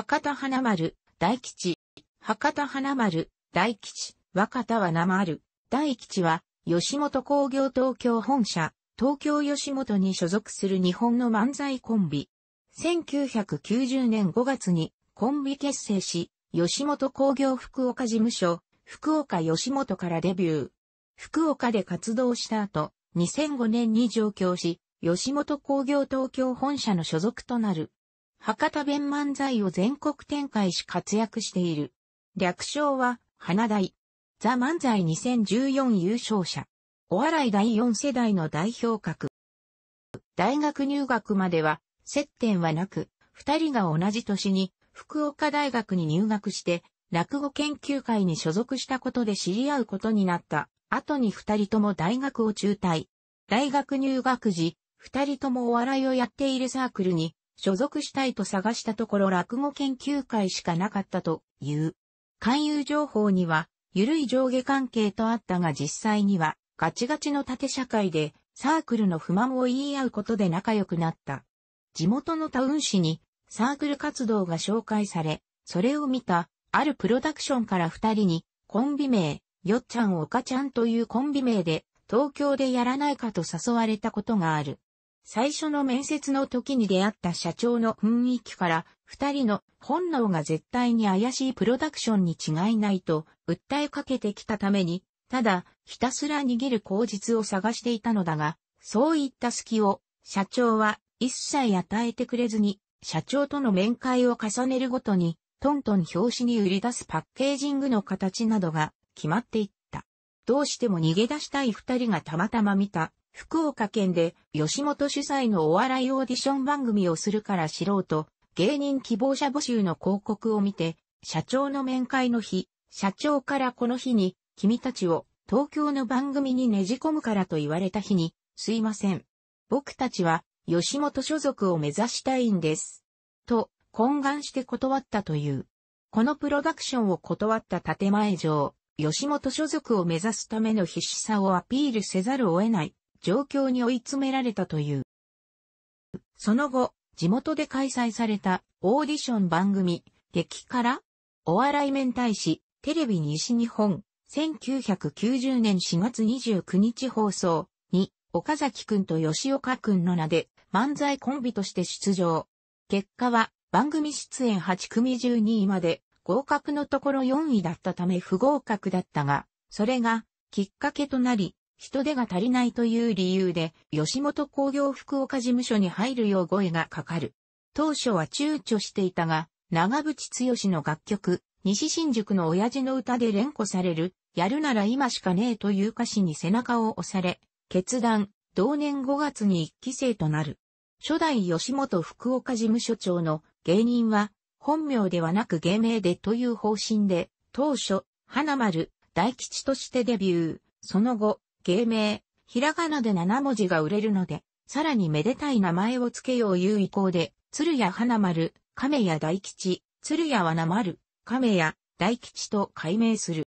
博多花丸、大吉。博多花丸、大吉、若田は生ある。大吉は、吉本工業東京本社、東京吉本に所属する日本の漫才コンビ。1990年5月にコンビ結成し、吉本工業福岡事務所、福岡吉本からデビュー。福岡で活動した後、2005年に上京し、吉本工業東京本社の所属となる。博多弁漫才を全国展開し活躍している。略称は、花大。ザ・漫才2014優勝者。お笑い第4世代の代表格。大学入学までは、接点はなく、二人が同じ年に、福岡大学に入学して、落語研究会に所属したことで知り合うことになった。後に二人とも大学を中退。大学入学時、二人ともお笑いをやっているサークルに所属したいと探したところ落語研究会しかなかったという。勧誘情報には、ゆるい上下関係とあったが実際には、ガチガチの縦社会で、サークルの不満を言い合うことで仲良くなった。地元のタウン市に、サークル活動が紹介され、それを見た、あるプロダクションから二人に、コンビ名、よっちゃんおかちゃんというコンビ名で、東京でやらないかと誘われたことがある。最初の面接の時に出会った社長の雰囲気から、二人の本能が絶対に怪しいプロダクションに違いないと訴えかけてきたために、ただ、ひたすら逃げる口実を探していたのだが、そういった隙を、社長は一切与えてくれずに、社長との面会を重ねるごとに、トントン表紙に売り出すパッケージングの形などが決まっていった。どうしても逃げ出したい二人がたまたま見た福岡県で吉本主催のお笑いオーディション番組をするから知ろうと、芸人希望者募集の広告を見て、社長の面会の日、社長からこの日に、君たちを東京の番組にねじ込むからと言われた日に、すいません。僕たちは吉本所属を目指したいんです。と、懇願して断ったという。このプロダクションを断った建前上、吉本所属を目指すための必死さをアピールせざるを得ない状況に追い詰められたという。その後、地元で開催されたオーディション番組、激辛お笑い面大使、テレビ西日本、1990年4月29日放送に、岡崎くんと吉岡くんの名で漫才コンビとして出場。結果は番組出演8組12位まで合格のところ4位だったため不合格だったが、それがきっかけとなり、人手が足りないという理由で、吉本工業福岡事務所に入るよう声がかかる。当初は躊躇していたが、長渕剛の楽曲、西新宿の親父の歌で連呼される、やるなら今しかねえという歌詞に背中を押され、決断、同年5月に一期生となる。初代吉本福岡事務所長の芸人は、本名ではなく芸名でという方針で、当初、花丸、大吉としてデビュー。その後、芸名、ひらがなで7文字が売れるので、さらにめでたい名前を付けよういう意向で、鶴屋花丸、亀屋大吉、鶴屋はなまる、亀屋、大吉と改名する。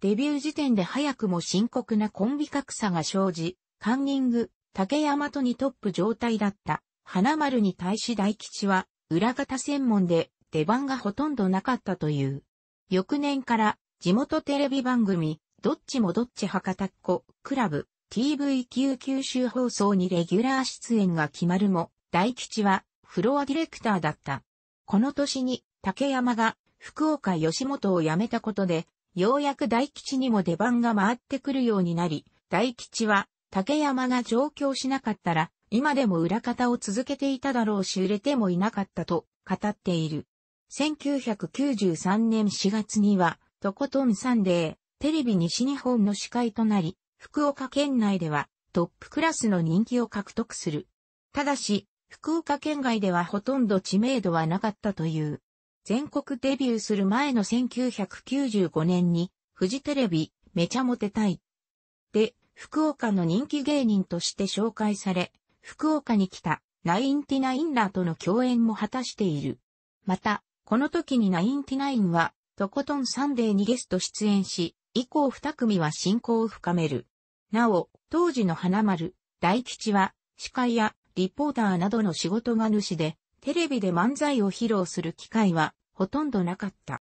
デビュー時点で早くも深刻なコンビ格差が生じ、カンニング、竹山とにトップ状態だった花丸に対し大吉は裏方専門で出番がほとんどなかったという。翌年から地元テレビ番組どっちもどっち博多っ子、クラブ、t v 級九州放送にレギュラー出演が決まるも、大吉はフロアディレクターだった。この年に竹山が福岡吉本を辞めたことで、ようやく大吉にも出番が回ってくるようになり、大吉は竹山が上京しなかったら、今でも裏方を続けていただろうし売れてもいなかったと語っている。1993年4月には、とことんサンデー、テレビ西日本の司会となり、福岡県内ではトップクラスの人気を獲得する。ただし、福岡県外ではほとんど知名度はなかったという。全国デビューする前の1995年に、フジテレビ、めちゃモテたい。で、福岡の人気芸人として紹介され、福岡に来た、ナインティナインらとの共演も果たしている。また、この時にナインティナインは、とことんサンデーにゲスト出演し、以降二組は進行を深める。なお、当時の花丸、大吉は、司会やリポーターなどの仕事が主で、テレビで漫才を披露する機会はほとんどなかった。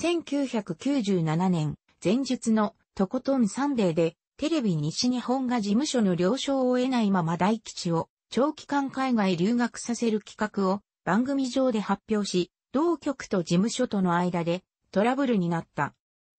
1997年、前述のとことんサンデーで、テレビ西日本が事務所の了承を得ないまま大吉を長期間海外留学させる企画を番組上で発表し、同局と事務所との間でトラブルになった。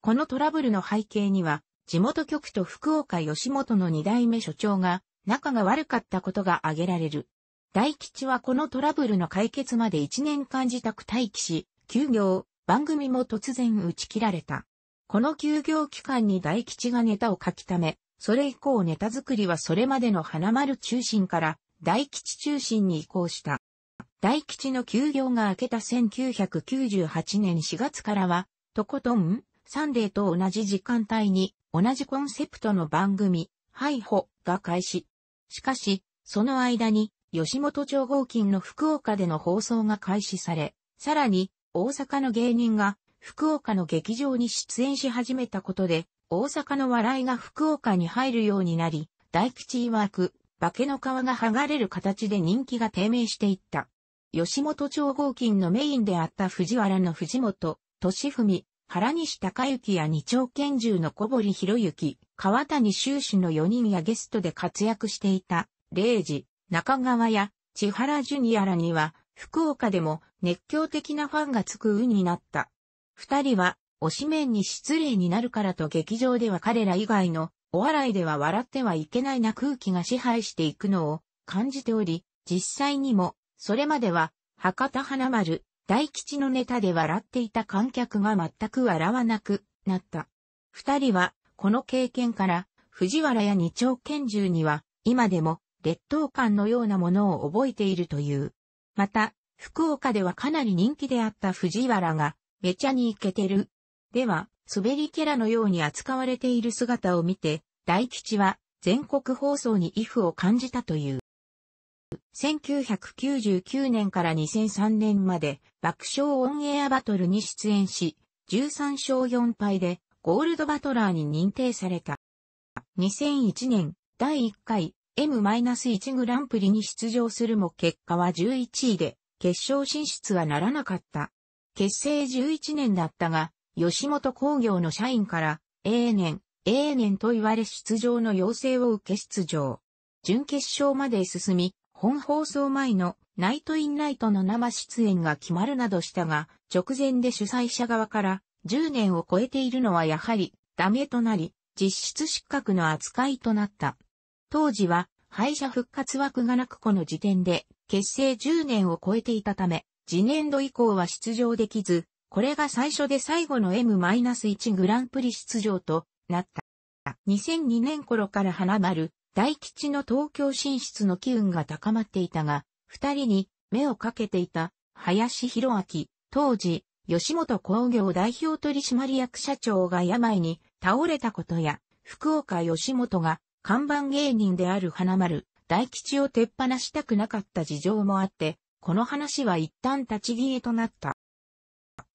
このトラブルの背景には、地元局と福岡吉本の二代目所長が仲が悪かったことが挙げられる。大吉はこのトラブルの解決まで一年間自宅待機し、休業、番組も突然打ち切られた。この休業期間に大吉がネタを書きため、それ以降ネタ作りはそれまでの花丸中心から大吉中心に移行した。大吉の休業が明けた1998年4月からは、とことんサンデーと同じ時間帯に同じコンセプトの番組、ハイホが開始。しかし、その間に吉本超合金の福岡での放送が開始され、さらに大阪の芸人が福岡の劇場に出演し始めたことで、大阪の笑いが福岡に入るようになり、大吉曰く、化けの皮が剥がれる形で人気が低迷していった。吉本超合金のメインであった藤原の藤本、敏文、原西隆之や二丁拳銃の小堀博之、川谷修士の4人やゲストで活躍していた、0時中川や千原ジュニアらには、福岡でも熱狂的なファンがつく運になった。二人は、推し面に失礼になるからと劇場では彼ら以外の、お笑いでは笑ってはいけないな空気が支配していくのを感じており、実際にも、それまでは、博多花丸、大吉のネタで笑っていた観客が全く笑わなくなった。二人は、この経験から、藤原や二丁拳銃には、今でも、劣等感のようなものを覚えているという。また、福岡ではかなり人気であった藤原が、めちゃにイケてる。では、滑りキャラのように扱われている姿を見て、大吉は、全国放送に癒風を感じたという。1999年から2003年まで爆笑オンエアバトルに出演し、13勝4敗でゴールドバトラーに認定された。2001年第1回 M-1 グランプリに出場するも結果は11位で決勝進出はならなかった。結成11年だったが、吉本工業の社員から、A 年、A 年と言われ出場の要請を受け出場。準決勝まで進み、本放送前のナイトインナイトの生出演が決まるなどしたが、直前で主催者側から10年を超えているのはやはりダメとなり、実質失格の扱いとなった。当時は敗者復活枠がなくこの時点で結成10年を超えていたため、次年度以降は出場できず、これが最初で最後の M-1 グランプリ出場となった。2002年頃から花丸、大吉の東京進出の機運が高まっていたが、二人に目をかけていた林博明、当時、吉本工業代表取締役社長が病に倒れたことや、福岡吉本が看板芸人である花丸、大吉を手っ放したくなかった事情もあって、この話は一旦立ち消えとなった。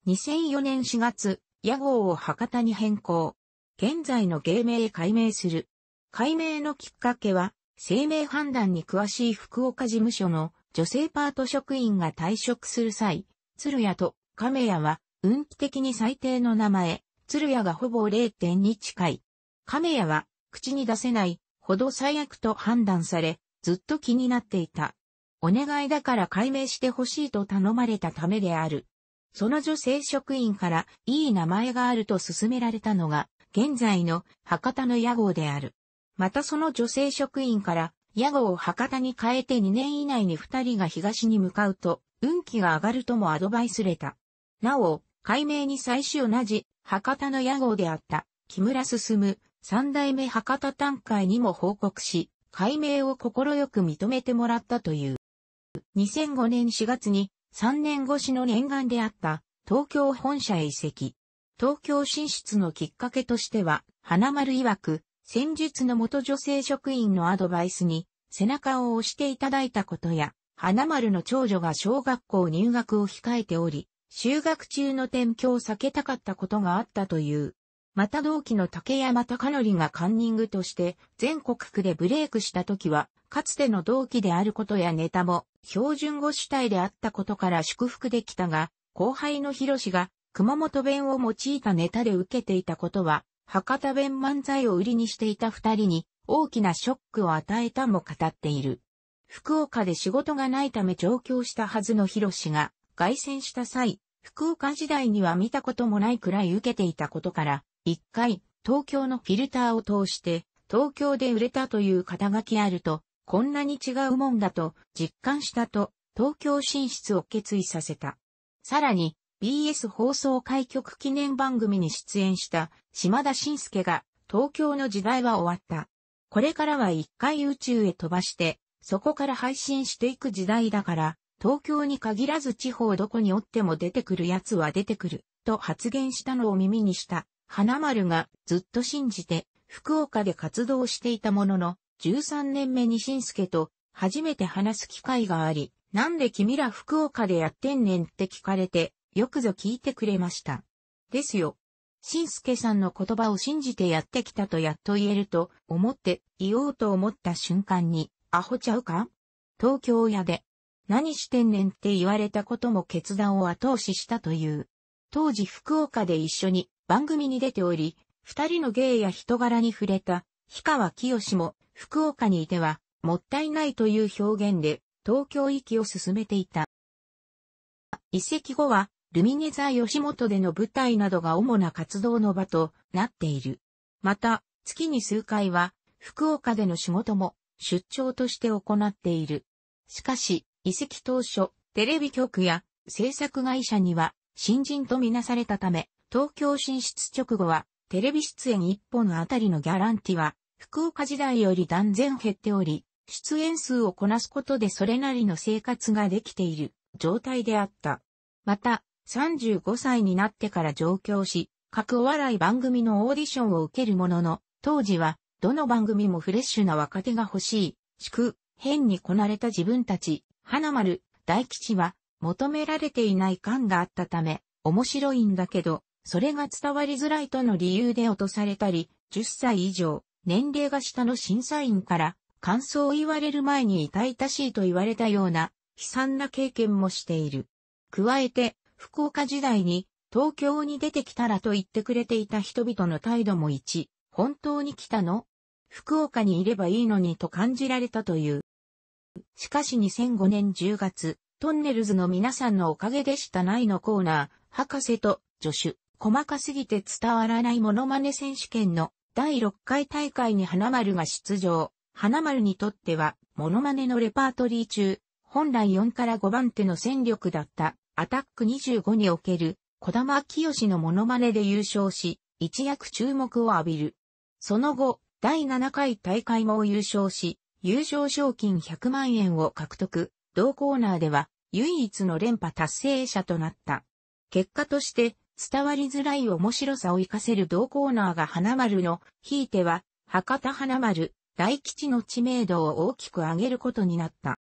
2004年4月、屋号を博多に変更。現在の芸名解改名する。解明のきっかけは、生命判断に詳しい福岡事務所の女性パート職員が退職する際、鶴屋と亀屋は運気的に最低の名前、鶴屋がほぼ0.2近い。亀屋は口に出せないほど最悪と判断され、ずっと気になっていた。お願いだから解明してほしいと頼まれたためである。その女性職員からいい名前があると勧められたのが、現在の博多の屋号である。またその女性職員から、屋号を博多に変えて2年以内に2人が東に向かうと、運気が上がるともアドバイスれた。なお、解明に最初同じ、博多の屋号であった、木村進、三代目博多短会にも報告し、解明を快く認めてもらったという。2005年4月に、3年越しの念願であった、東京本社へ移籍。東京進出のきっかけとしては、花丸曰く、戦術の元女性職員のアドバイスに背中を押していただいたことや、花丸の長女が小学校入学を控えており、修学中の転居を避けたかったことがあったという。また同期の竹山隆則がカンニングとして全国区でブレイクした時は、かつての同期であることやネタも標準語主体であったことから祝福できたが、後輩の広志が熊本弁を用いたネタで受けていたことは博多弁漫才を売りにしていた二人に大きなショックを与えたも語っている。福岡で仕事がないため上京したはずの広氏が凱旋した際、福岡時代には見たこともないくらい受けていたことから、一回、東京のフィルターを通して、東京で売れたという肩書きあると、こんなに違うもんだと実感したと、東京進出を決意させた。さらに、BS 放送開局記念番組に出演した島田紳介が東京の時代は終わった。これからは一回宇宙へ飛ばして、そこから配信していく時代だから、東京に限らず地方どこにおっても出てくる奴は出てくる、と発言したのを耳にした。花丸がずっと信じて、福岡で活動していたものの、13年目に紳助と初めて話す機会があり、なんで君ら福岡でやってんねんって聞かれて、よくぞ聞いてくれました。ですよ。新助さんの言葉を信じてやってきたとやっと言えると思って言おうと思った瞬間に、アホちゃうか東京屋で、何してんねんって言われたことも決断を後押ししたという。当時福岡で一緒に番組に出ており、二人の芸や人柄に触れた、氷川きよしも福岡にいては、もったいないという表現で東京行きを進めていた。移籍後はルミネ座吉本での舞台などが主な活動の場となっている。また、月に数回は、福岡での仕事も出張として行っている。しかし、移籍当初、テレビ局や制作会社には新人とみなされたため、東京進出直後は、テレビ出演一本あたりのギャランティは、福岡時代より断然減っており、出演数をこなすことでそれなりの生活ができている状態であった。また、35歳になってから上京し、各お笑い番組のオーディションを受けるものの、当時は、どの番組もフレッシュな若手が欲しい、く、変にこなれた自分たち、花丸、大吉は、求められていない感があったため、面白いんだけど、それが伝わりづらいとの理由で落とされたり、10歳以上、年齢が下の審査員から、感想を言われる前に痛々しいと言われたような、悲惨な経験もしている。加えて、福岡時代に東京に出てきたらと言ってくれていた人々の態度も一、本当に来たの福岡にいればいいのにと感じられたという。しかし2005年10月、トンネルズの皆さんのおかげでしたないのコーナー、博士と助手、細かすぎて伝わらないモノマネ選手権の第6回大会に花丸が出場。花丸にとっては、モノマネのレパートリー中、本来4から5番手の戦力だったアタック25における、小玉清のモノマネで優勝し、一躍注目を浴びる。その後、第7回大会も優勝し、優勝賞金100万円を獲得、同コーナーでは唯一の連覇達成者となった。結果として、伝わりづらい面白さを活かせる同コーナーが花丸の、ひいては、博多花丸、大吉の知名度を大きく上げることになった。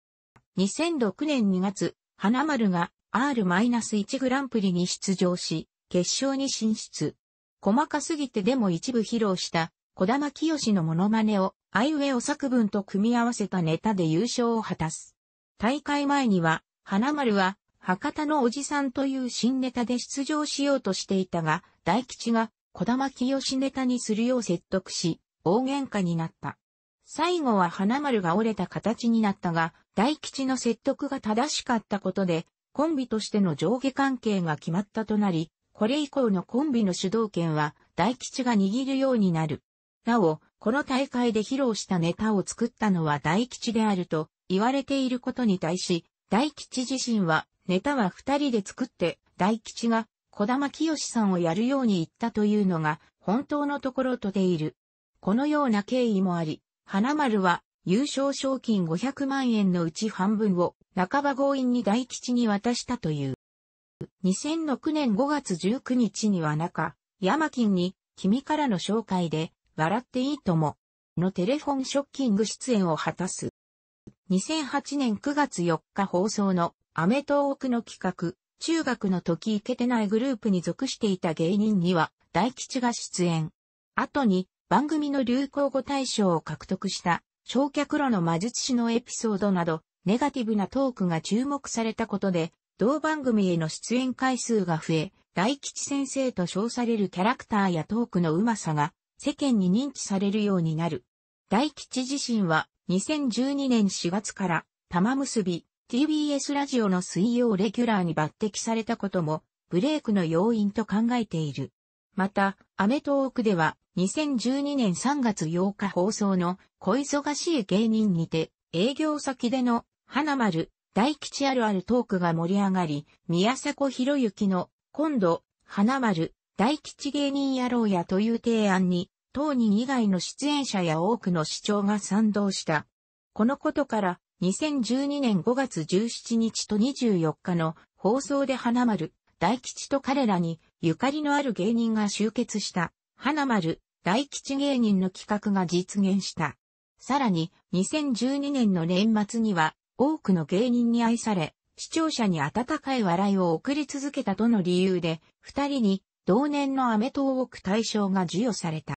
2006年2月、花丸が R-1 グランプリに出場し、決勝に進出。細かすぎてでも一部披露した、小玉清のモノマネを、あいうえお作文と組み合わせたネタで優勝を果たす。大会前には、花丸は、博多のおじさんという新ネタで出場しようとしていたが、大吉が、小玉清ネタにするよう説得し、大喧嘩になった。最後は花丸が折れた形になったが、大吉の説得が正しかったことで、コンビとしての上下関係が決まったとなり、これ以降のコンビの主導権は大吉が握るようになる。なお、この大会で披露したネタを作ったのは大吉であると言われていることに対し、大吉自身はネタは二人で作って大吉が小玉清さんをやるように言ったというのが本当のところとでいる。このような経緯もあり、花丸は優勝賞金500万円のうち半分を半ば強引に大吉に渡したという。2006年5月19日には中、山金に君からの紹介で笑っていいとものテレフォンショッキング出演を果たす。2008年9月4日放送のアメトーークの企画、中学の時行けてないグループに属していた芸人には大吉が出演。後に番組の流行語大賞を獲得した焼却炉の魔術師のエピソードなど、ネガティブなトークが注目されたことで、同番組への出演回数が増え、大吉先生と称されるキャラクターやトークのうまさが世間に認知されるようになる。大吉自身は2012年4月から玉結び TBS ラジオの水曜レギュラーに抜擢されたこともブレイクの要因と考えている。また、アメトーークでは2012年3月8日放送の小忙しい芸人にて営業先での花丸大吉あるあるトークが盛り上がり、宮迫博之の今度花丸大吉芸人やろうやという提案に当人以外の出演者や多くの視聴が賛同した。このことから2012年5月17日と24日の放送で花丸大吉と彼らにゆかりのある芸人が集結した。花丸、大吉芸人の企画が実現した。さらに、2012年の年末には、多くの芸人に愛され、視聴者に温かい笑いを送り続けたとの理由で、二人に、同年のアメトーーク大賞が授与された。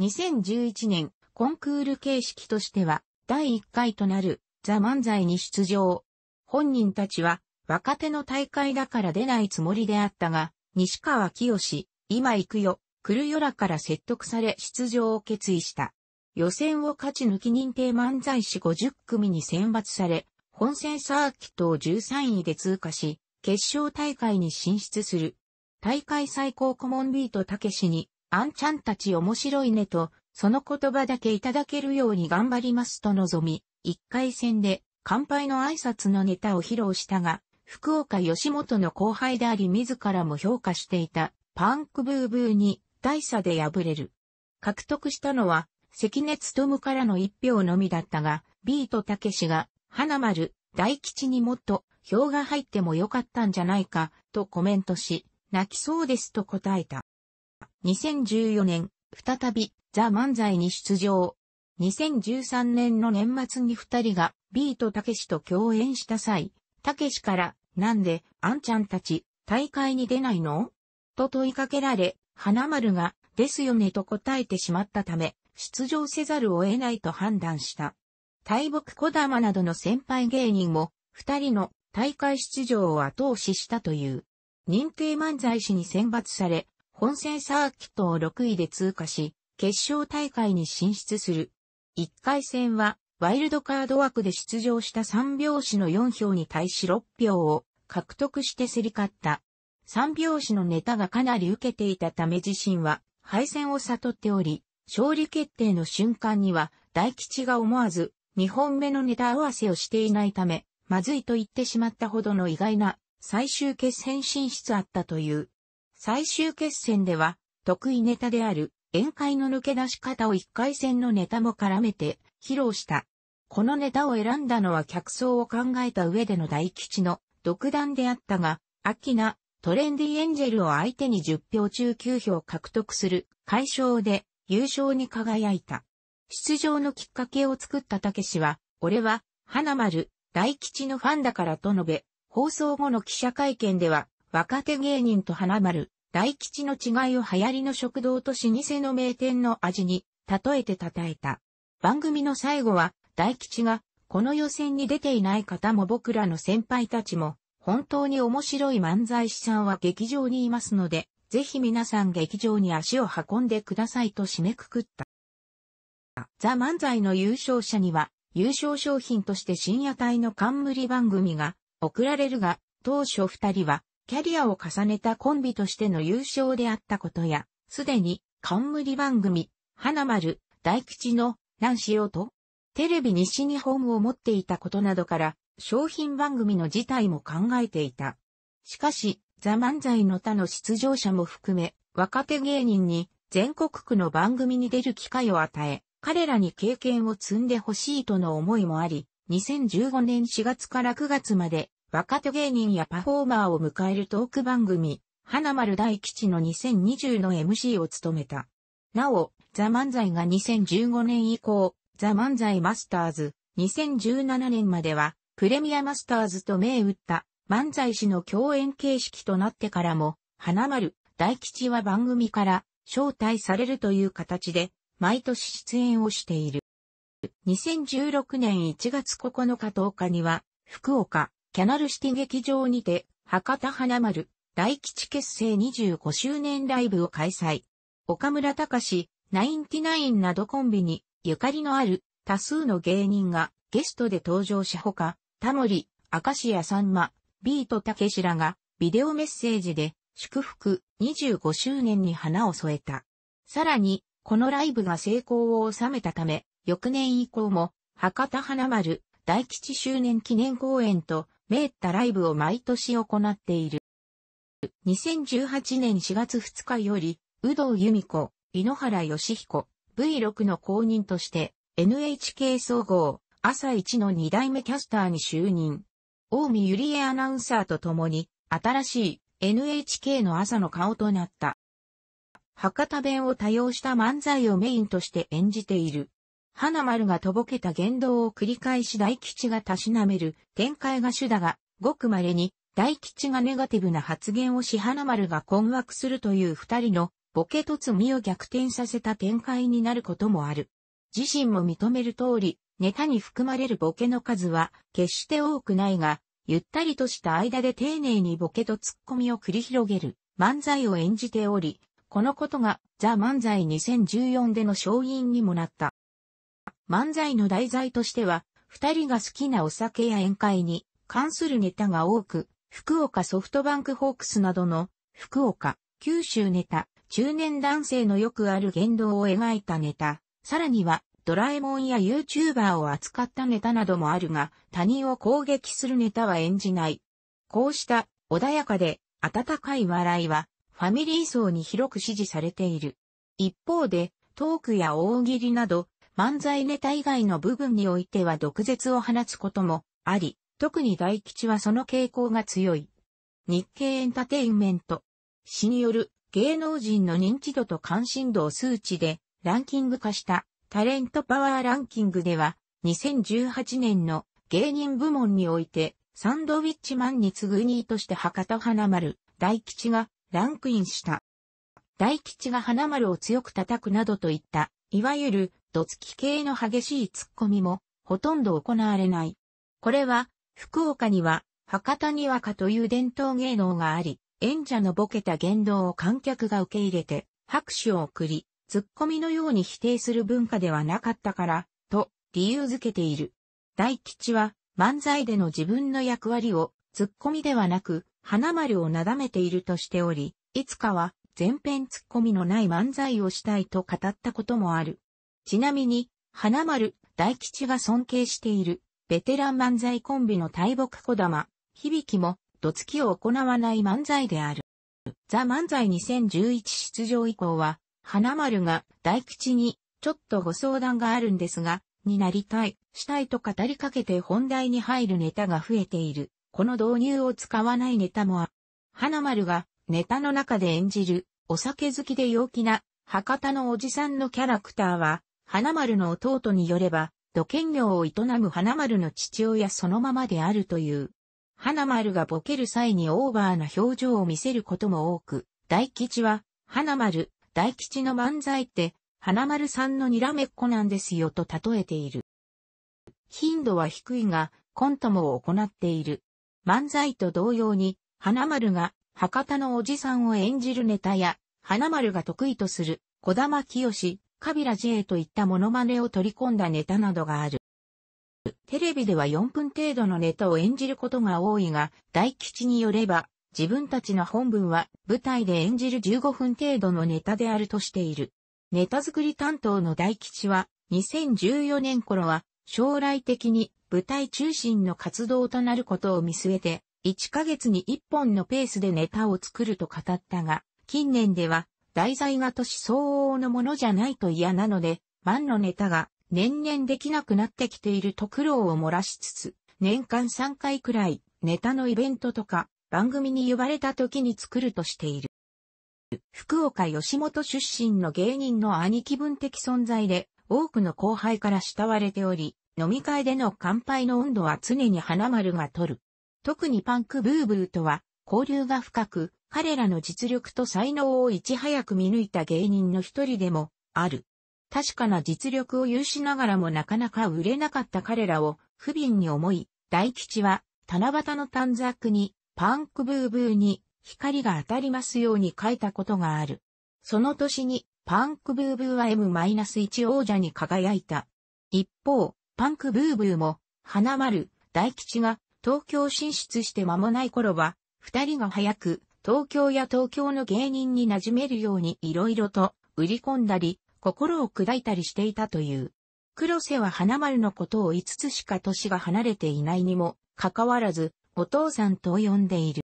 2011年、コンクール形式としては、第1回となる、ザ・漫才に出場。本人たちは、若手の大会だから出ないつもりであったが、西川清、今行くよ、クルヨラから説得され出場を決意した。予選を勝ち抜き認定漫才師50組に選抜され、本戦サーキットを13位で通過し、決勝大会に進出する。大会最高顧問ビートたけしに、あんちゃんたち面白いねと、その言葉だけいただけるように頑張りますと望み、一回戦で乾杯の挨拶のネタを披露したが、福岡吉本の後輩であり自らも評価していたパンクブーブーに大差で敗れる。獲得したのは、関根勤からの一票のみだったが、ビートたけしが、花丸、大吉にもっと、票が入ってもよかったんじゃないか、とコメントし、泣きそうですと答えた。2014年、再び、ザ・漫才に出場。2013年の年末に二人が、ビートたけしと共演した際、たけしから、なんで、あんちゃんたち、大会に出ないのと問いかけられ、花丸が、ですよねと答えてしまったため、出場せざるを得ないと判断した。大木小玉などの先輩芸人も、二人の大会出場を後押ししたという。認定漫才師に選抜され、本戦サーキットを6位で通過し、決勝大会に進出する。1回戦は、ワイルドカード枠で出場した三拍子の4票に対し6票を獲得して競り勝った。三拍子のネタがかなり受けていたため自身は敗戦を悟っており、勝利決定の瞬間には大吉が思わず2本目のネタ合わせをしていないため、まずいと言ってしまったほどの意外な最終決戦進出あったという。最終決戦では得意ネタである宴会の抜け出し方を1回戦のネタも絡めて披露した。このネタを選んだのは客層を考えた上での大吉の独断であったが、秋キトレンディエンジェルを相手に10票中9票獲得する、快勝で優勝に輝いた。出場のきっかけを作ったたけしは、俺は、花丸、大吉のファンだからと述べ、放送後の記者会見では、若手芸人と花丸、大吉の違いを流行りの食堂と老舗の名店の味に、例えて称えた。番組の最後は、大吉が、この予選に出ていない方も僕らの先輩たちも、本当に面白い漫才師さんは劇場にいますので、ぜひ皆さん劇場に足を運んでくださいと締めくくった。ザ漫才の優勝者には、優勝商品として深夜帯の冠番組が送られるが、当初二人は、キャリアを重ねたコンビとしての優勝であったことや、すでに、冠番組、花丸、大吉の、乱しようと、テレビ西日本を持っていたことなどから、商品番組の事態も考えていた。しかし、ザ・漫才の他の出場者も含め、若手芸人に全国区の番組に出る機会を与え、彼らに経験を積んでほしいとの思いもあり、2015年4月から9月まで若手芸人やパフォーマーを迎えるトーク番組、花丸大吉の2020の MC を務めた。なお、ザ・漫才が2015年以降、ザ・漫才マスターズ、2017年まではプレミアマスターズと銘打った漫才師の共演形式となってからも、花丸、大吉は番組から招待されるという形で、毎年出演をしている。2016年1月9日10日には、福岡、キャナルシティ劇場にて、博多花丸、大吉結成25周年ライブを開催。岡村隆史、ナインティナインなどコンビに、ゆかりのある多数の芸人がゲストで登場しほか、タモリ、明石家さんま、ビートたけしらが、ビデオメッセージで、祝福25周年に花を添えた。さらに、このライブが成功を収めたため、翌年以降も、博多花丸、大吉周年記念公演と、めいったライブを毎年行っている。2018年4月2日より、有働由美子、井ノ原快彦、V6 の公認として、NHK 総合、朝一の二代目キャスターに就任。大見ゆりえアナウンサーと共に、新しい NHK の朝の顔となった。博多弁を多用した漫才をメインとして演じている。花丸がとぼけた言動を繰り返し大吉がたしなめる展開が主だが、ごく稀に大吉がネガティブな発言をし花丸が困惑するという二人のボケと罪を逆転させた展開になることもある。自身も認める通り、ネタに含まれるボケの数は決して多くないが、ゆったりとした間で丁寧にボケとツッコミを繰り広げる漫才を演じており、このことがザ・漫才2014での勝因にもなった。漫才の題材としては、二人が好きなお酒や宴会に関するネタが多く、福岡ソフトバンクホークスなどの福岡、九州ネタ、中年男性のよくある言動を描いたネタ、さらにはドラえもんや YouTuber を扱ったネタなどもあるが、他人を攻撃するネタは演じない。こうした穏やかで温かい笑いは、ファミリー層に広く支持されている。一方で、トークや大喜利など、漫才ネタ以外の部分においては毒舌を放つこともあり、特に大吉はその傾向が強い。日経エンタテインメント。詩による芸能人の認知度と関心度を数値でランキング化したタレントパワーランキングでは、2018年の芸人部門において、サンドウィッチマンに次ぐ2位として博多花丸、大吉がランクインした。大吉が花丸を強く叩くなどといった、いわゆる、ドツキ系の激しい突っ込みも、ほとんど行われない。これは、福岡には、博多にわかという伝統芸能があり、演者のボケた言動を観客が受け入れて、拍手を送り、突っ込みのように否定する文化ではなかったから、と理由づけている。大吉は漫才での自分の役割を突っ込みではなく、花丸をなだめているとしており、いつかは全編突っ込みのない漫才をしたいと語ったこともある。ちなみに、花丸、大吉が尊敬している、ベテラン漫才コンビの大木小玉、響きも、どつきを行わない漫才である。ザ・漫才2011出場以降は、花丸が大吉に、ちょっとご相談があるんですが、になりたい、したいと語りかけて本題に入るネタが増えている。この導入を使わないネタもあ、花丸がネタの中で演じる、お酒好きで陽気な、博多のおじさんのキャラクターは、花丸の弟によれば、土建業を営む花丸の父親そのままであるという。花丸がボケる際にオーバーな表情を見せることも多く、大吉は、花丸、大吉の漫才って、花丸さんのにらめっこなんですよと例えている。頻度は低いが、コントも行っている。漫才と同様に、花丸が博多のおじさんを演じるネタや、花丸が得意とする、小玉清、カビラジエといったモノマネを取り込んだネタなどがある。テレビでは4分程度のネタを演じることが多いが、大吉によれば、自分たちの本文は舞台で演じる15分程度のネタであるとしている。ネタ作り担当の大吉は2014年頃は将来的に舞台中心の活動となることを見据えて1ヶ月に1本のペースでネタを作ると語ったが近年では題材が年相応のものじゃないと嫌なので、万のネタが年々できなくなってきていると苦労を漏らしつつ、年間3回くらいネタのイベントとか番組に呼ばれた時に作るとしている。福岡吉本出身の芸人の兄貴分的存在で、多くの後輩から慕われており、飲み会での乾杯の温度は常に花丸が取る。特にパンクブーブーとは、交流が深く、彼らの実力と才能をいち早く見抜いた芸人の一人でも、ある。確かな実力を有しながらもなかなか売れなかった彼らを、不憫に思い、大吉は、七夕の短冊に、パンクブーブーに光が当たりますように書いたことがある。その年にパンクブーブーは M-1 王者に輝いた。一方、パンクブーブーも、花丸、大吉が東京進出して間もない頃は、二人が早く東京や東京の芸人に馴染めるように色々と売り込んだり、心を砕いたりしていたという。黒瀬は花丸のことを5つしか年が離れていないにも、かかわらず、お父さんと呼んでいる。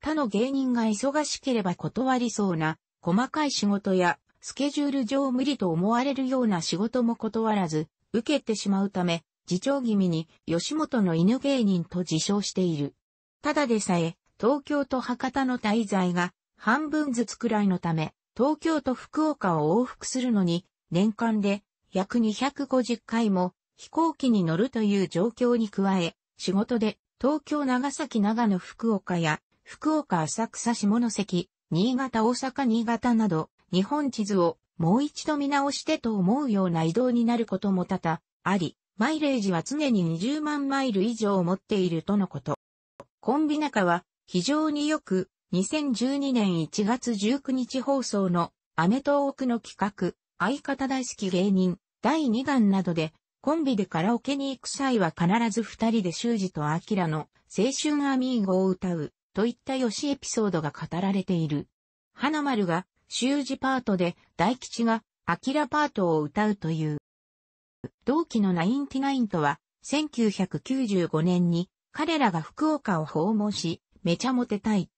他の芸人が忙しければ断りそうな、細かい仕事や、スケジュール上無理と思われるような仕事も断らず、受けてしまうため、自重気味に、吉本の犬芸人と自称している。ただでさえ、東京と博多の滞在が、半分ずつくらいのため、東京と福岡を往復するのに、年間で約250回も飛行機に乗るという状況に加え、仕事で東京長崎長野福岡や福岡浅草下関、新潟大阪新潟など日本地図をもう一度見直してと思うような移動になることも多々あり、マイレージは常に20万マイル以上を持っているとのこと。コンビ仲は非常によく2012年1月19日放送のアメトーークの企画、相方大好き芸人第2弾などでコンビでカラオケに行く際は必ず二人で修二とアキラの青春アミーゴを歌うといった良しエピソードが語られている。花丸が修二パートで大吉がアキラパートを歌うという。同期のナインティナインとは1995年に彼らが福岡を訪問し、めちゃモテたい。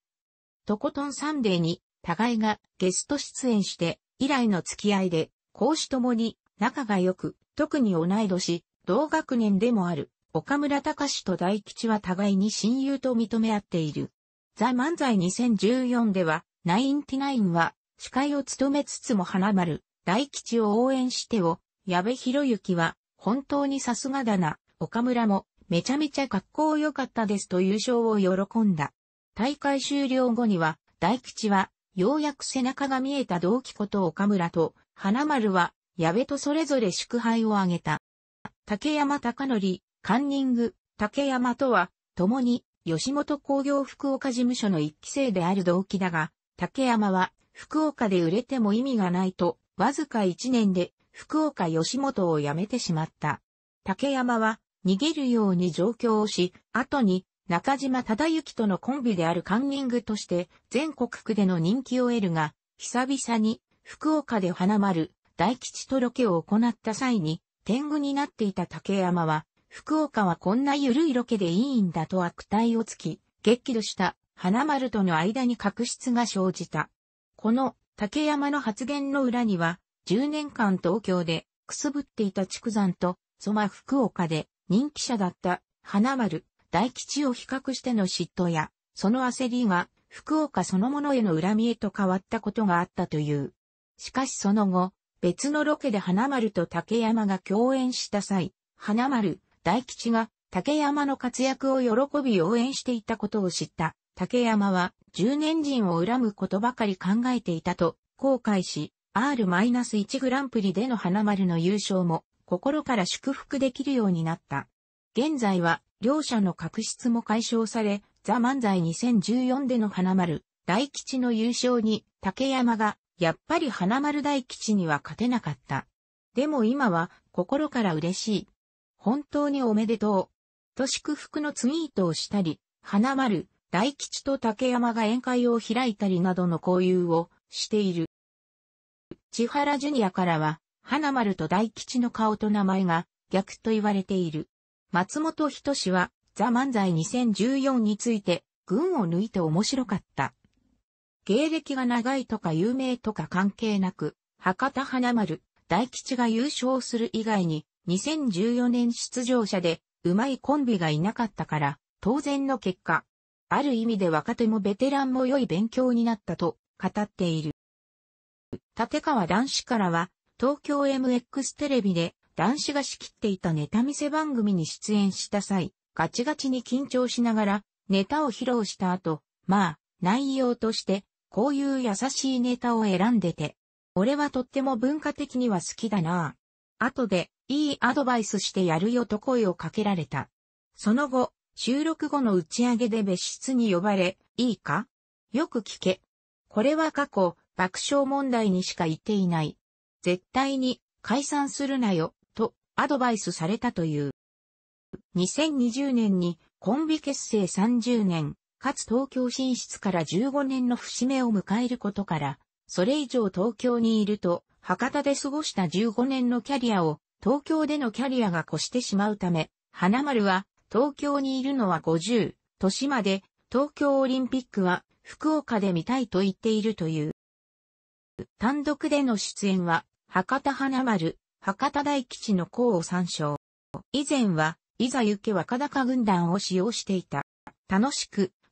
とことんサンデーに互いがゲスト出演して以来の付き合いで、講師ともに仲が良く、特に同い年、同学年でもある、岡村隆史と大吉は互いに親友と認め合っている。ザ・漫才2014では、ナインティナインは、司会を務めつつも花丸、大吉を応援してを、矢部博之は、本当にさすがだな、岡村も、めちゃめちゃ格好良かったですと優勝を喜んだ。大会終了後には、大吉は、ようやく背中が見えた同期こと岡村と、花丸は、矢部とそれぞれ祝杯を挙げた。竹山隆則、カンニング、竹山とは、共に、吉本工業福岡事務所の一期生である動機だが、竹山は、福岡で売れても意味がないと、わずか一年で、福岡吉本を辞めてしまった。竹山は、逃げるように上京をし、後に、中島忠之とのコンビであるカンニングとして、全国区での人気を得るが、久々に、福岡で花丸、大吉とロケを行った際に、天狗になっていた竹山は、福岡はこんな緩いロケでいいんだと悪態をつき、激怒した花丸との間に確執が生じた。この竹山の発言の裏には、10年間東京でくすぶっていた畜山と、そま福岡で人気者だった花丸、大吉を比較しての嫉妬や、その焦りが福岡そのものへの恨みへと変わったことがあったという。しかしその後、別のロケで花丸と竹山が共演した際、花丸、大吉が竹山の活躍を喜び応援していたことを知った竹山は10年人を恨むことばかり考えていたと後悔し R-1 グランプリでの花丸の優勝も心から祝福できるようになった。現在は両者の確執も解消されザ・漫才2014での花丸大吉の優勝に竹山がやっぱり花丸大吉には勝てなかった。でも今は心から嬉しい。本当におめでとう。と祝福のツイートをしたり、花丸、大吉と竹山が宴会を開いたりなどの交流をしている。千原ジュニアからは、花丸と大吉の顔と名前が逆と言われている。松本人志は、ザ・漫才2014について、群を抜いて面白かった。芸歴が長いとか有名とか関係なく、博多花丸、大吉が優勝する以外に、2014年出場者で、うまいコンビがいなかったから、当然の結果。ある意味で若手もベテランも良い勉強になったと語っている。立川男子からは、東京 MX テレビで男子が仕切っていたネタ見せ番組に出演した際、ガチガチに緊張しながらネタを披露した後、まあ、内容としてこういう優しいネタを選んでて。俺はとっても文化的には好きだな後で、いいアドバイスしてやるよと声をかけられた。その後、収録後の打ち上げで別室に呼ばれ、いいかよく聞け。これは過去、爆笑問題にしか言っていない。絶対に解散するなよ、とアドバイスされたという。2020年にコンビ結成30年、かつ東京進出から15年の節目を迎えることから、それ以上東京にいると、博多で過ごした15年のキャリアを、東京でのキャリアが越してしまうため、花丸は、東京にいるのは50、年まで、東京オリンピックは、福岡で見たいと言っているという。単独での出演は、博多花丸、博多大吉の功を参照。以前は、いざ行け若高軍団を使用していた。楽しく、